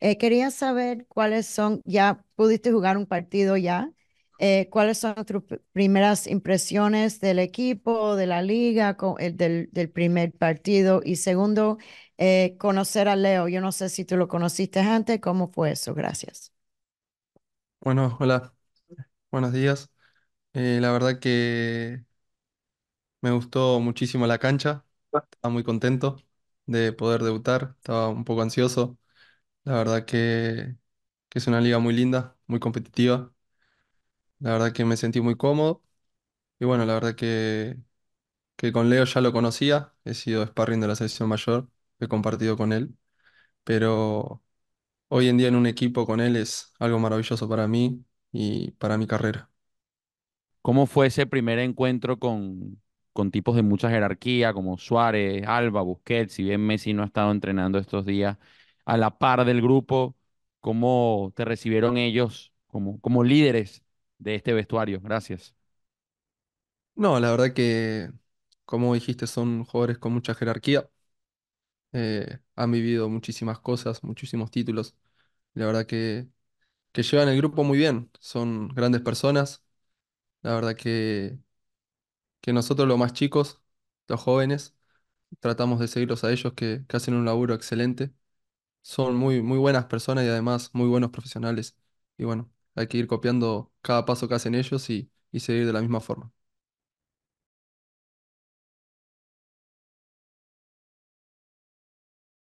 Eh, quería saber cuáles son, ya pudiste jugar un partido ya, eh, cuáles son tus primeras impresiones del equipo, de la liga, el, del, primer partido. Y segundo, eh, conocer a Leo. Yo no sé si tú lo conociste antes, ¿cómo fue eso? Gracias. Bueno, hola, buenos días. la verdad que me gustó muchísimo la cancha, estaba muy contento de poder debutar, estaba un poco ansioso la verdad que, es una liga muy linda, muy competitiva. La verdad que me sentí muy cómodo. Y bueno, la verdad que, que con Leo ya lo conocía. He sido sparring de la selección mayor, he compartido con él. Pero hoy en día en un equipo con él es algo maravilloso para mí y para mi carrera. ¿Cómo fue ese primer encuentro con, con tipos de mucha jerarquía como Suárez, Alba, Busquets? Si bien Messi no ha estado entrenando estos días, a la par del grupo? ¿Cómo te recibieron ellos como, como líderes de este vestuario? Gracias. No, la verdad que, como dijiste, son jugadores con mucha jerarquía. Eh, han vivido muchísimas cosas, muchísimos títulos. La verdad que, que llevan el grupo muy bien. Son grandes personas. La verdad que, que nosotros los más chicos, los jóvenes, tratamos de seguirlos a ellos que hacen un laburo excelente. Son muy, muy buenas personas y además muy buenos profesionales. Y bueno, hay que ir copiando cada paso que hacen ellos y, y seguir de la misma forma.